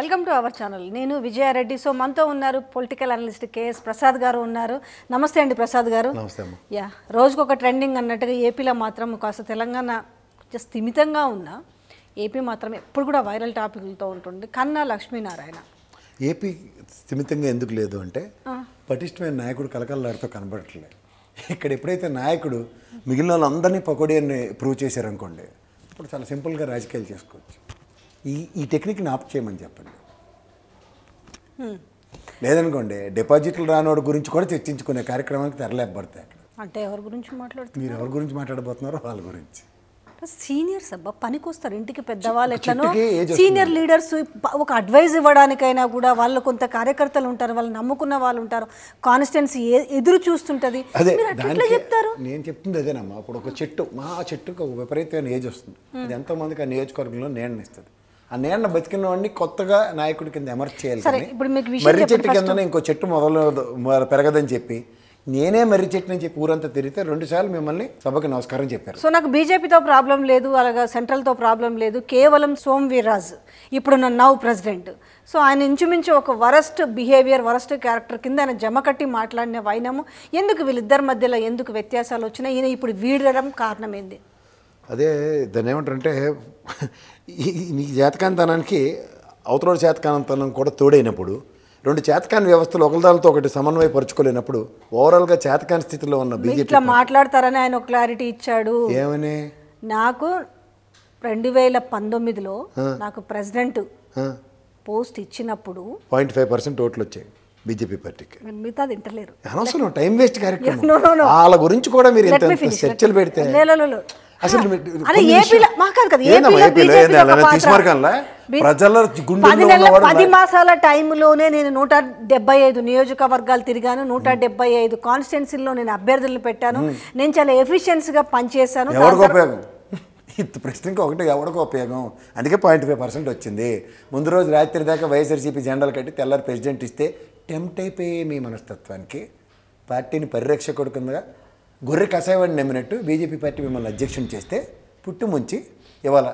Welcome to our channel నేను Vijaya Reddy so మనతో ఉన్నారు పొలిటికల్ అనలిస్ట్ కేఎస్ ప్రసాద్ గారు ఉన్నారు నమస్తే అండి ప్రసాద్ గారు యా రోజుకు ఒక ట్రెండింగ్ అన్నట్టుగా ఏపీలో మాత్రం కాస్త తెలంగాణ స్థిమితంగా ఉన్న ఏపీ మాత్రం ఎప్పుడు కూడా వైరల్ టాపిక్లతో ఉంటుంది కన్నా లక్ష్మీనారాయణ ఏపీ స్థిమితంగా ఎందుకు లేదు అంటే పటిష్టమైన నాయకుడు కలకలలాడుతూ కనబడట్లేదు ఇక్కడ ఎప్పుడైతే నాయకుడు మిగిలిన వాళ్ళందరినీ పకోడీ అని ప్రూవ్ చేశారనుకోండి ఇప్పుడు చాలా సింపుల్గా రాజకీయాలు చేసుకోవచ్చు ఈ ఈ టెక్నిక్ ఆప్ చేయమని చెప్పండి లేదనుకోండి డిపాజిట్లు రానోడి గురించి కూడా చర్చించుకునే కార్యక్రమానికి తెరలేపబడతాయి అక్కడ అంటే ఎవరి గురించి మాట్లాడుతుంది మీరు ఎవరి గురించి మాట్లాడబోతున్నారో వాళ్ళ గురించి సీనియర్స్ అబ్బా పనికి వస్తారు ఇంటికి పెద్దవాళ్ళు ఎట్లనో సీనియర్ లీడర్స్ ఒక అడ్వైజ్ ఇవ్వడానికైనా కూడా వాళ్ళు కొంత కార్యకర్తలు ఉంటారు వాళ్ళు నమ్ముకున్న వాళ్ళు ఉంటారు కాన్స్టెన్సీ ఎదురు చూస్తుంటది చెప్తారు నేను చెప్తుంది అదేనమ్మా ఇప్పుడు ఒక చెట్టు మా చెట్టుకు ఒక విపరీతమైన ఏజ్ వస్తుంది అది ఎంతో మందికి ఆ నియోజకవర్గంలో నిర్ణయిస్తుంది ఇస్తుంది ఆ నేన బతికిన వాడిని కొత్తగా నాయకుడి కింద ఎమర్చి చేయాలి సరే ఇప్పుడు మీకు విషయం మర్రి చెట్టు కింద ఇంకో చెట్టు మొదలు పెరగదని చెప్పి నేనే మర్రి చెట్టు నుంచి ఊరంతా తిరిగితే రెండుసార్లు మిమ్మల్ని సభకు నమస్కారం చెప్పారు సో నాకు బీజేపీతో ప్రాబ్లం లేదు అలాగా సెంట్రల్తో ప్రాబ్లం లేదు కేవలం సోమ్ వీర్రాజ్ ఇప్పుడు నా నవ్ ప్రెసిడెంట్ సో ఆయన ఇంచుమించు ఒక వరస్ట్ బిహేవియర్ వరస్ట్ క్యారెక్టర్ కింద ఆయన జమకట్టి మాట్లాడిన వైనము ఎందుకు వీళ్ళిద్దరి మధ్యలో ఎందుకు వ్యత్యాసాలు వచ్చినాయి ఈయన ఇప్పుడు వీడడం కారణమైంది అదే దాని ఏమంటారంటే నీ జాతకాంతనానికి అవతల జాతకాంతనం కూడా తోడైనప్పుడు రెండు చేతకాని వ్యవస్థలు ఒకదాలతో ఒకటి సమన్వయపరచుకోలేనప్పుడు ఓవరాల్గా చేతకాని స్థితిలో ఉన్న బీజేపీ మాట్లాడతారని ఆయన ఒక క్లారిటీ ఇచ్చాడు ఏమని నాకు రెండు వేల పంతొమ్మిదిలో నాకు ప్రెసిడెంట్ పోస్ట్ ఇచ్చినప్పుడు పాయింట్ ఫైవ్ పర్సెంట్ ఓట్లు వచ్చాయి బీజేపీ పార్టీకి మిగతా తింటలేరు అనవసరం టైం వేస్ట్ కార్యక్రమం వాళ్ళ గురించి కూడా మీరు చర్చలు పెడితే పది మాసాల టైంలోనే నేను నూట డెబ్బై ఐదు నియోజకవర్గాలు తిరిగాను నూట డెబ్బై ఐదు కాన్స్టిట్యున్సీలో నేను అభ్యర్థులను పెట్టాను నేను చాలా ఎఫిషియన్సీగా పనిచేశాను ప్రశ్నకి ఒకటి ఎవరికో ఉపయోగం అందుకే పాయింట్ ఫైవ్ పర్సెంట్ వచ్చింది ముందు రోజు రాత్రి దాకా వైఎస్ఆర్సీపీ జనరల్ కట్టి తెల్లారి ప్రెసిడెంట్ ఇస్తే టెంప్ట్ అయిపోయే మీ మనస్తత్వానికి పార్టీని పరిరక్ష కొడుకుందిగా గొర్రె కసాయవాడిని నమ్మినట్టు బీజేపీ పార్టీ మిమ్మల్ని అధ్యక్షుని చేస్తే పుట్టి ముంచి ఇవాళ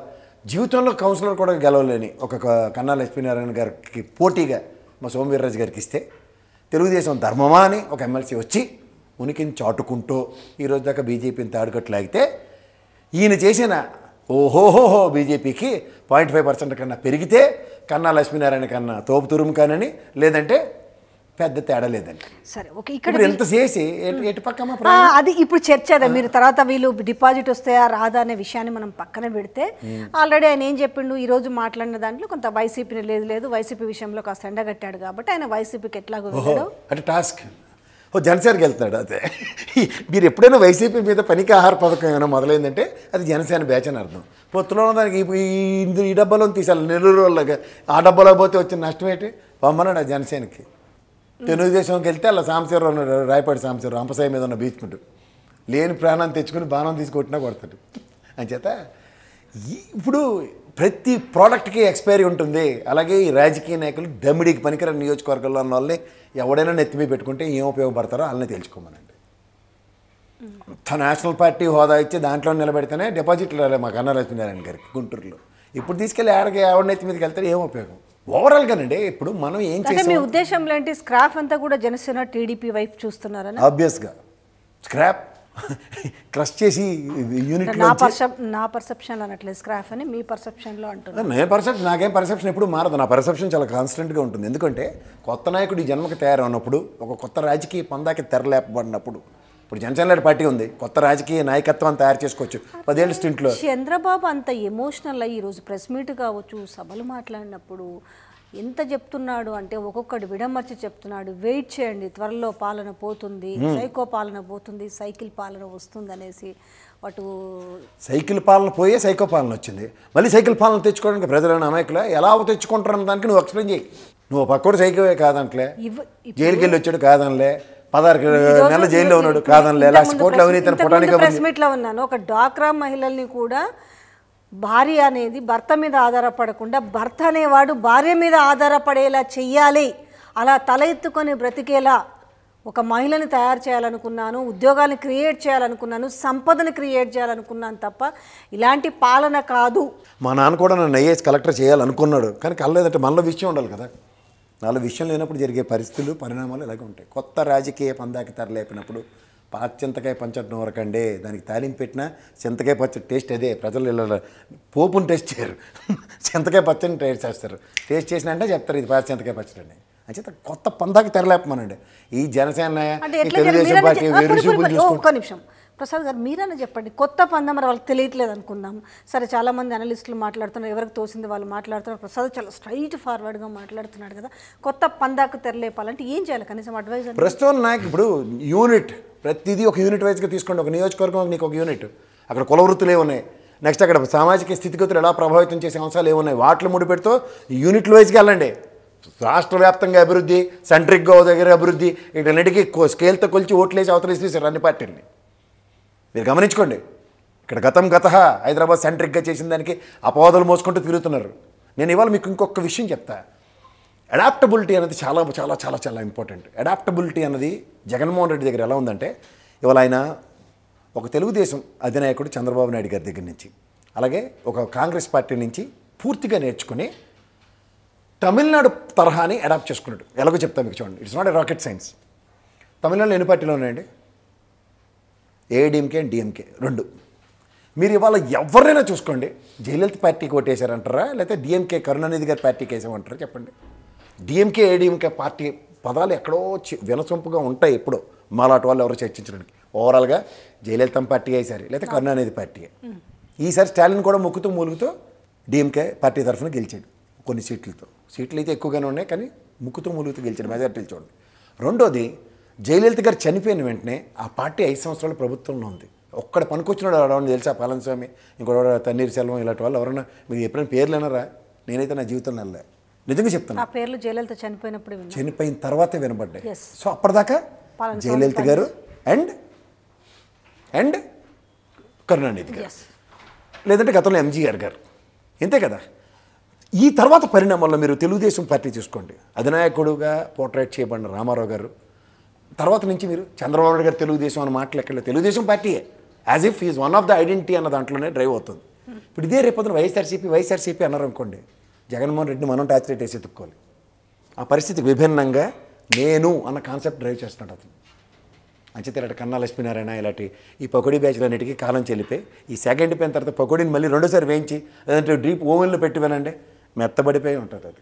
జీవితంలో కౌన్సిలర్ కూడా గెలవలేని ఒక కన్నా లక్ష్మీనారాయణ గారికి పోటీగా మా సోమవీర్రాజు గారికి ఇస్తే తెలుగుదేశం ధర్మమా అని ఒక ఎమ్మెల్సీ వచ్చి ఉనికిని చాటుకుంటూ ఈరోజు దాకా బీజేపీని తాడుకట్లాగితే ఈయన చేసిన ఓహోహోహో బీజేపీకి పాయింట్ ఫైవ్ పర్సెంట్ కన్నా పెరిగితే కన్నా లక్ష్మీనారాయణ కన్నా తోపు తురుము కానని లేదంటే పెద్ద తేడా లేదండి సరే ఓకే ఇక్కడ ఎంత చేసి ఎటు పక్క అది ఇప్పుడు చర్చ అదే మీరు తర్వాత వీళ్ళు డిపాజిట్ వస్తాయా రాదా అనే విషయాన్ని మనం పక్కన పెడితే ఆల్రెడీ ఆయన ఏం చెప్పిండు ఈ రోజు మాట్లాడిన దాంట్లో కొంత వైసీపీ లేదు లేదు వైసీపీ విషయంలో కాస్త ఎండగట్టాడు కాబట్టి ఆయన వైసీపీకి ఎట్లాగో అంటే టాస్క్ ఓ జనసేనకి వెళ్తున్నాడు అదే మీరు ఎప్పుడైనా వైసీపీ మీద పనికి ఆహార పథకం ఏమైనా మొదలైందంటే అది జనసేన బ్యాచ్ అని అర్థం పొత్తులో దానికి ఈ డబ్బాలో తీసేయాలి నెల్లూరు వాళ్ళగా ఆ డబ్బాలో పోతే వచ్చిన నష్టం ఏంటి పొమ్మన్నాడు ఆ జనసేనకి తెలుగుదేశంకి వెళ్తే అలా సాంబశివరావు రాయపాటి సాంబశివరావు అంపసాయి మీద ఉన్న బీచ్ ఉంటుంది లేని ప్రాణాన్ని తెచ్చుకుని బాణం తీసుకొట్టినా కొడతాడు చేత ఇప్పుడు ప్రతి ప్రోడక్ట్కి ఎక్స్పైరీ ఉంటుంది అలాగే ఈ రాజకీయ నాయకులు దమిడికి పనికిర నియోజకవర్గంలో ఉన్న వాళ్ళని ఎవడైనా నెత్తిమీ పెట్టుకుంటే ఏం ఉపయోగపడతారో వాళ్ళని తెలుసుకోమనండి అంత నేషనల్ పార్టీ హోదా ఇచ్చి దాంట్లో నిలబెడితేనే డిపాజిట్లు మాకు అన్నారాజ్ నారాయణ గారికి గుంటూరులో ఇప్పుడు తీసుకెళ్ళి ఎవరికి ఎవరినైతే మీదకి వెళ్తారు ఏం ఉపయోగం ఓవరాల్గానండి ఇప్పుడు మనం ఏం చేస్తాం మీ ఉద్దేశం లాంటి స్క్రాప్ అంతా కూడా జనసేన టీడీపీ వైపు చూస్తున్నారని ఆబ్వియస్గా స్క్రాప్ క్రష్ చేసి యూనిట్ నా పర్సెప్షన్ అనట్లేదు స్క్రాఫ్ అని మీ పర్సెప్షన్లో అంటున్నాను నేను పర్సెప్షన్ నాకేం పర్సెప్షన్ ఎప్పుడు మారదు నా పర్సెప్షన్ చాలా కాన్స్టెంట్గా ఉంటుంది ఎందుకంటే కొత్త నాయకుడు ఈ జన్మకి తయారైనప్పుడు ఒక కొత్త రాజకీయ పందాకి తెరలేపబడినప్పుడు ఇప్పుడు జనసేన పార్టీ ఉంది కొత్త రాజకీయ నాయకత్వాన్ని తయారు చేసుకోవచ్చు పదేళ్ళు స్టింట్లో చంద్రబాబు అంత ఎమోషనల్ అయ్యి ఈరోజు ప్రెస్ మీట్ కావచ్చు సభలు మాట్లాడినప్పుడు ఎంత చెప్తున్నాడు అంటే ఒక్కొక్కటి విడమర్చి చెప్తున్నాడు వెయిట్ చేయండి త్వరలో పాలన పోతుంది సైకో పాలన పోతుంది సైకిల్ పాలన వస్తుంది అనేసి అటు సైకిల్ పాలన పోయే సైకో పాలన వచ్చింది మళ్ళీ సైకిల్ పాలన తెచ్చుకోవడానికి ప్రజలైన అమాయకులు ఎలా అన్న దానికి నువ్వు ఎక్స్ప్లెయిన్ చేయి నువ్వు పక్కోడు సైకిల్ కాదంటలే జైలుకి వెళ్ళి వచ్చాడు కాదనలే పదహారు నెలల జైల్లో ఉన్నాడు మీట్లో ఉన్నాను ఒక డ్వాక్రా మహిళల్ని కూడా భార్య అనేది భర్త మీద ఆధారపడకుండా భర్త అనేవాడు భార్య మీద ఆధారపడేలా చెయ్యాలి అలా తల ఎత్తుకొని బ్రతికేలా ఒక మహిళని తయారు చేయాలనుకున్నాను ఉద్యోగాన్ని క్రియేట్ చేయాలనుకున్నాను సంపదను క్రియేట్ చేయాలనుకున్నాను తప్ప ఇలాంటి పాలన కాదు మా నాన్న కూడా నన్ను ఐఏఎస్ కలెక్టర్ చేయాలనుకున్నాడు కానీ కలలేదంటే మనలో విషయం ఉండాలి కదా వాళ్ళ విషయం లేనప్పుడు జరిగే పరిస్థితులు పరిణామాలు ఇలాగే ఉంటాయి కొత్త రాజకీయ పందాకి తరలేపినప్పుడు పాచింతకాయ పంచడం నూరకండే దానికి తాలింపు పెట్టినా చింతకాయ పచ్చడి టేస్ట్ అదే ప్రజలు ఇలా పోపుని టేస్ట్ చేయరు చింతకాయ పచ్చడిని టేస్ట్ చేస్తారు టేస్ట్ చేసిన అంటే చెప్తారు ఇది చింతకాయ పచ్చడి అని చెప్తే కొత్త పందాకి తెరలేపమనండి ఈ జనసేన తెలుగుదేశం పార్టీ వేరు ప్రసాద్ గారు మీరైనా చెప్పండి కొత్త పందం మరి వాళ్ళకి తెలియట్లేదు అనుకుందాం సరే చాలామంది అనలిస్టులు మాట్లాడుతున్నారు ఎవరికి తోసింది వాళ్ళు మాట్లాడుతున్నారు ప్రసాద్ చాలా స్ట్రైట్ ఫార్వర్డ్గా మాట్లాడుతున్నాడు కదా కొత్త పందాకు తెరలేపాలంటే ఏం చేయాలి కనీసం అడ్వైజ్ ప్రస్తుతం నాకు ఇప్పుడు యూనిట్ ప్రతిదీ ఒక యూనిట్ వైజ్గా తీసుకోండి ఒక నియోజకవర్గం నీకు ఒక యూనిట్ అక్కడ కుల వృత్తులే నెక్స్ట్ అక్కడ సామాజిక స్థితిగతులు ఎలా ప్రభావితం చేసే అంశాలు ఏమున్నాయి వాటిలో ముడిపెడుతూ యూనిట్ వైజ్కి వెళ్ళండి రాష్ట్ర వ్యాప్తంగా అభివృద్ధి సెంట్రిక్ గో దగ్గర అభివృద్ధి నెటికి స్కేల్తో కొలిచి ఓట్లేసి సార్ అన్ని పార్టీలని మీరు గమనించుకోండి ఇక్కడ గతం గత హైదరాబాద్ సెంట్రిక్గా చేసిన దానికి అపవాదాలు మోసుకుంటూ తిరుగుతున్నారు నేను ఇవాళ మీకు ఇంకొక విషయం చెప్తా అడాప్టబిలిటీ అనేది చాలా చాలా చాలా చాలా ఇంపార్టెంట్ అడాప్టబిలిటీ అన్నది జగన్మోహన్ రెడ్డి దగ్గర ఎలా ఉందంటే ఇవాళ ఆయన ఒక తెలుగుదేశం అధినాయకుడు చంద్రబాబు నాయుడు గారి దగ్గర నుంచి అలాగే ఒక కాంగ్రెస్ పార్టీ నుంచి పూర్తిగా నేర్చుకుని తమిళనాడు తరహాని అడాప్ట్ చేసుకున్నాడు ఎలాగో చెప్తాను మీకు చూడండి it's not a rocket science తమిళనాడులో ఎన్ని పార్టీలు ఉన్నాయండి ఏడీఎంకే అండ్ డిఎంకే రెండు మీరు ఇవాళ ఎవరైనా చూసుకోండి జయలలిత పార్టీకి ఓటేశారంటారా లేకపోతే డిఎంకే కరుణానిధి గారి పార్టీకి వేసామంటారా చెప్పండి డిఎంకే ఏడీఎంకే పార్టీ పదాలు ఎక్కడో వినసొంపుగా ఉంటాయి ఎప్పుడో మాలాటి వాళ్ళు ఎవరు చర్చించడానికి ఓవరాల్గా జయలలితం పార్టీ వేశారు లేకపోతే కరుణానిధి పార్టీ ఈసారి స్టాలిన్ కూడా మొక్కుతూ మూలుగుతూ డిఎంకే పార్టీ తరఫున గెలిచాడు కొన్ని సీట్లతో సీట్లు అయితే ఎక్కువగానే ఉన్నాయి కానీ ముక్కుతూ మూలుగుతూ గెలిచాడు మెజార్టీలు చూడండి రెండోది జయలలిత గారు చనిపోయిన వెంటనే ఆ పార్టీ ఐదు సంవత్సరాలు ప్రభుత్వంలో ఉంది ఒక్కడ పనికొచ్చినాడు తెలిసా తెలుసా పాలనస్వామి ఇంకోడ తన్నీరు సెల్వం ఇలాంటి వాళ్ళు ఎవరన్నా మీరు ఎప్పుడైనా పేర్లు అనరా నేనైతే నా జీవితంలో వెళ్ళా నిజంగా చెప్తాను ఆ పేర్లు జయలలిత చనిపోయినప్పుడు చనిపోయిన తర్వాత వినబడ్డాయి సో అప్పటిదాకా జయలలిత గారు అండ్ అండ్ కరుణానిధి గారు లేదంటే గతంలో ఎంజీఆర్ గారు ఇంతే కదా ఈ తర్వాత పరిణామంలో మీరు తెలుగుదేశం పార్టీ చూసుకోండి అధినాయకుడుగా పోర్ట్రేట్ చేయబడిన రామారావు గారు తర్వాత నుంచి మీరు చంద్రబాబు నాయుడు గారు తెలుగుదేశం అని మాటలు ఎక్కడ తెలుగుదేశం పార్టీయే as if is one of the identity అన్న దాంట్లోనే డ్రైవ్ అవుతుంది ఇప్పుడు ఇదే రేపొద్దున వైఎస్ఆర్సీపీ వైఎస్ఆర్సీపీ అన్నారు అనుకోండి జగన్మోహన్ రెడ్డిని మనం టార్చరేట్ వేసి ఎత్తుక్కోవాలి ఆ పరిస్థితి విభిన్నంగా నేను అన్న కాన్సెప్ట్ డ్రైవ్ చేస్తున్నాడు అతను అంచేతే ఇలాంటి కన్నా లక్ష్మీనారాయణ ఇలాంటి ఈ పకోడీ బ్యాచ్లన్నిటికీ కాలం చెల్లిపోయి ఈ సెకండ్ పోయిన తర్వాత పొగడిని మళ్ళీ రెండోసారి వేయించి లేదంటే డీప్ ఓవెన్లో పెట్టి వినండి మెత్తబడిపోయి ఉంటుంది అది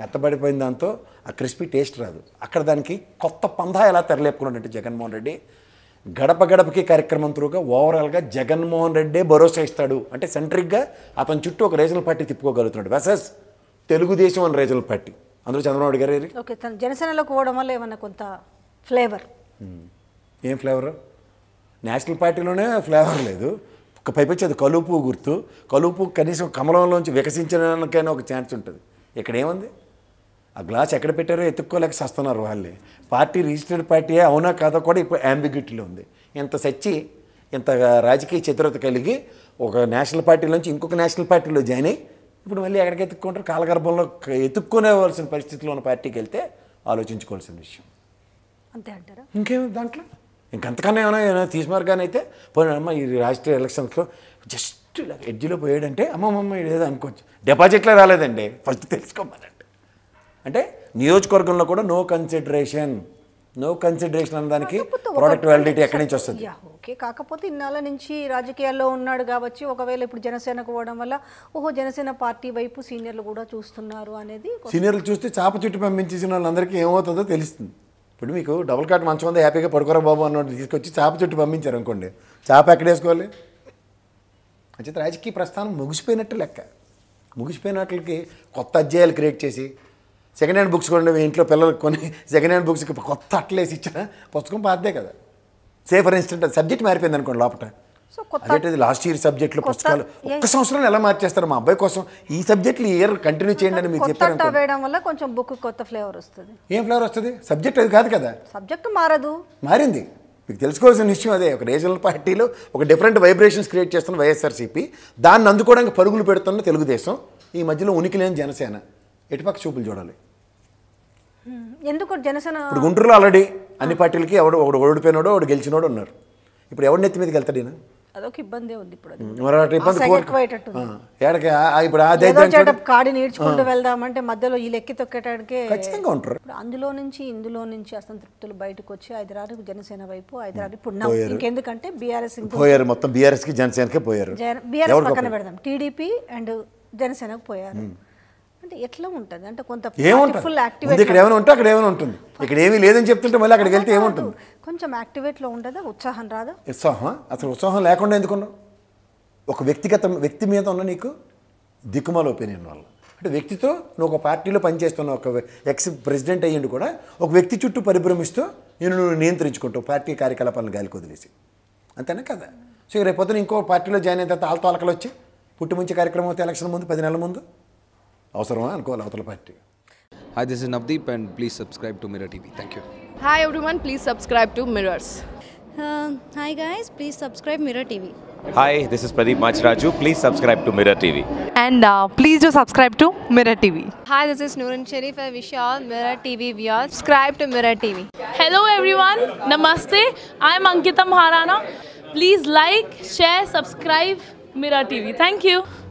మెత్తబడిపోయిన దాంతో ఆ క్రిస్పీ టేస్ట్ రాదు అక్కడ దానికి కొత్త పందా ఎలా తెరలేపుకున్నాడంటే జగన్మోహన్ రెడ్డి గడప గడపకి కార్యక్రమం త్రూగా ఓవరాల్గా జగన్మోహన్ రెడ్డే భరోసా ఇస్తాడు అంటే సెంట్రిక్గా అతని చుట్టూ ఒక రీజనల్ పార్టీ తిప్పుకోగలుగుతున్నాడు వెసస్ తెలుగుదేశం అని రీజనల్ పార్టీ అందులో చంద్రబాబు గారు ఓకే తను జనసేనలో పోవడం వల్ల ఏమన్నా కొంత ఫ్లేవర్ ఏం ఫ్లేవర్ నేషనల్ పార్టీలోనే ఫ్లేవర్ లేదు పైపొచ్చేది కలుపు గుర్తు కలుపు కనీసం కమలంలోంచి వికసించడానికైనా ఒక ఛాన్స్ ఉంటుంది ఇక్కడ ఏముంది ఆ గ్లాస్ ఎక్కడ పెట్టారో ఎత్తుక్కోలేక సస్తున్నారు వాళ్ళే పార్టీ రిజిస్టర్డ్ పార్టీయే అవునా కాదో కూడా ఇప్పుడు యాంబిగ్యూటీలో ఉంది ఇంత చచ్చి ఇంత రాజకీయ చతురత కలిగి ఒక నేషనల్ పార్టీలోంచి ఇంకొక నేషనల్ పార్టీలో జాయిన్ అయ్యి ఇప్పుడు మళ్ళీ ఎక్కడికి ఎత్తుక్కుంటారు కాలగర్భంలో ఎత్తుక్కునేవలసిన పరిస్థితిలో ఉన్న పార్టీకి వెళ్తే ఆలోచించుకోవాల్సిన విషయం అంతే అంటారా ఇంకేం దాంట్లో ఇంకంతకన్నా ఏమైనా ఏమైనా తీసుమార్గానైతే పోయినమ్మ ఈ రాష్ట్రీయ ఎలక్షన్స్లో జస్ట్ ఇలా ఎడ్జిలో పోయాడంటే అమ్మమ్మ ఏదో అనుకోవచ్చు డిపాజిట్లో రాలేదండి ఫస్ట్ తెలుసుకోమని అంటే నియోజకవర్గంలో కూడా నో కన్సిడరేషన్ నో కన్సిడరేషన్ అన్నదానికి ప్రోడక్ట్ వ్యాలిడిటీ ఎక్కడి నుంచి వస్తుంది ఓకే కాకపోతే ఇన్నాళ్ళ నుంచి రాజకీయాల్లో ఉన్నాడు కాబట్టి ఒకవేళ ఇప్పుడు జనసేనకు పోవడం వల్ల ఓహో జనసేన పార్టీ వైపు సీనియర్లు కూడా చూస్తున్నారు అనేది సీనియర్లు చూస్తే చాప చుట్టు పంపించేసిన వాళ్ళందరికీ ఏమవుతుందో తెలుస్తుంది ఇప్పుడు మీకు డబుల్ కాట్ మంచం ఉంది హ్యాపీగా పడుకోరా బాబు అన్నట్టు తీసుకొచ్చి చాప చుట్టు పంపించారు అనుకోండి ఎక్కడ ఎక్కడేసుకోవాలి అంటే రాజకీయ ప్రస్థానం ముగిసిపోయినట్టు లెక్క ముగిసిపోయినట్లకి కొత్త అధ్యాయాలు క్రియేట్ చేసి సెకండ్ హ్యాండ్ బుక్స్ కొన్ని ఇంట్లో పిల్లలకు కొన్ని సెకండ్ హ్యాండ్ బుక్స్ కొత్త అట్లేసి ఇచ్చిన పుస్తకం పాతదే కదా సే ఫర్ ఇన్స్టెంట్ సబ్జెక్ట్ మారిపోయింది అనుకోండి లోపల అదేంటిది లాస్ట్ ఇయర్ సబ్జెక్టులు పుస్తకాలు ఒక్క సంవత్సరం ఎలా మార్చేస్తారు మా అబ్బాయి కోసం ఈ సబ్జెక్టులు ఇయర్ కంటిన్యూ చేయండి అని మీకు చెప్పారు వేయడం వల్ల కొంచెం బుక్ కొత్త ఫ్లేవర్ వస్తుంది ఏం ఫ్లేవర్ వస్తుంది సబ్జెక్ట్ అది కాదు కదా సబ్జెక్ట్ మారదు మారింది మీకు తెలుసుకోవాల్సిన విషయం అదే ఒక రీజనల్ పార్టీలో ఒక డిఫరెంట్ వైబ్రేషన్స్ క్రియేట్ చేస్తున్న వైఎస్ఆర్సీపీ దాన్ని అందుకోవడానికి పరుగులు పెడుతున్న తెలుగుదేశం ఈ మధ్యలో ఉనికి లేని జనసేన ఎటుపక్క చూపులు చూడాలి ఎందుకు జనసేన ఇప్పుడు గుంటూరులో ఆల్రెడీ అన్ని పార్టీలకి ఎవడు ఒకడు ఓడిపోయినాడో ఒకడు గెలిచినోడు ఉన్నారు ఇప్పుడు ఎవడు నెత్తి మీదకి వెళ్తాడు అదొక ఇబ్బంది ఉంది ఇప్పుడు మరొకటి ఇబ్బంది ఏడకి ఇప్పుడు కాడి నేర్చుకుంటూ వెళ్దామంటే మధ్యలో ఈ లెక్కి తొక్కేటానికే ఖచ్చితంగా ఉంటారు అందులో నుంచి ఇందులో నుంచి అసంతృప్తులు బయటకు వచ్చి హైదరాబాద్ జనసేన వైపు హైదరాబాద్ ఇప్పుడు ఎందుకంటే బీఆర్ఎస్ పోయారు మొత్తం బీఆర్ఎస్ కి జనసేనకే పోయారు బీఆర్ఎస్ పక్కన పెడదాం టీడీపీ అండ్ జనసేనకు పోయారు అంటే ఎట్లా ఉంటుంది అంటే కొంత ఫుల్ యాక్టివేట్ ఇక్కడ ఏమైనా ఉంటే అక్కడ ఏమైనా ఉంటుంది ఇక్కడ ఏమీ లేదని చెప్తుంటే మళ్ళీ అక్కడికి వెళ్తే ఏముంటుంది కొంచెం యాక్టివేట్లో ఉండదా ఉత్సాహం రాదా ఉత్సాహం అసలు ఉత్సాహం లేకుండా ఎందుకున్నావు ఒక వ్యక్తిగత వ్యక్తి మీద ఉన్న నీకు దిక్కుమాల ఒపీనియన్ వల్ల అంటే వ్యక్తితో నువ్వు ఒక పార్టీలో పనిచేస్తున్న ఒక ఎక్స్ ప్రెసిడెంట్ అయ్యిండు కూడా ఒక వ్యక్తి చుట్టూ పరిభ్రమిస్తూ నేను నువ్వు నియంత్రించుకుంటావు పార్టీ కార్యకలాపాలను గాలికి వదిలేసి అంతేనా కదా సో రేపొద్దున ఇంకో పార్టీలో జాయిన్ అయిన తర్వాత ఆల్తో అలకలు వచ్చి పుట్టిమంచి కార్యక్రమం అయితే ఎలక్షన్ ముందు పది నెలల ముందు అవసరమా అనుకోవాలి అవతల party hi this is Navdeep and please subscribe to mirror TV thank you hi everyone please subscribe to mirrors hi guys please subscribe mirror TV Hi, this is Pradeep Machraju. Please subscribe to Mirror TV. And uh, please do subscribe to Mirror TV. Hi, this is Noorun Sharif. I wish you all Mirror TV viewers. Subscribe to Mirror TV. Hello everyone. Namaste. I am Ankita Maharana. Please like, share, subscribe Mirror TV. Thank you.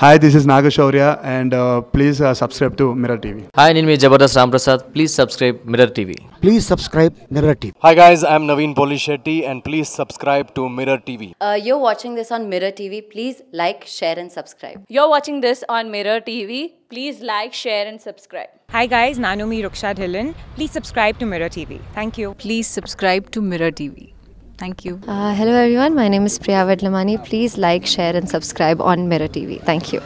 Hi, this is Naga and uh, please uh, subscribe to Mirror TV. Hi, Ninmi Jabardast Ramprasad. Please subscribe Mirror TV. Please subscribe Mirror TV. Hi guys, I'm Naveen Polishetty and please subscribe to Mirror TV. Uh, you're watching this on Mirror TV. Please like, share and subscribe. You're watching this on Mirror TV. Please like, share and subscribe. Hi guys, Nanumi Rukshad Hillen. Please subscribe to Mirror TV. Thank you. Please subscribe to Mirror TV. Thank you. Uh, hello everyone, my name is Priya Vedlamani. Please like, share and subscribe on Mirror TV. Thank you.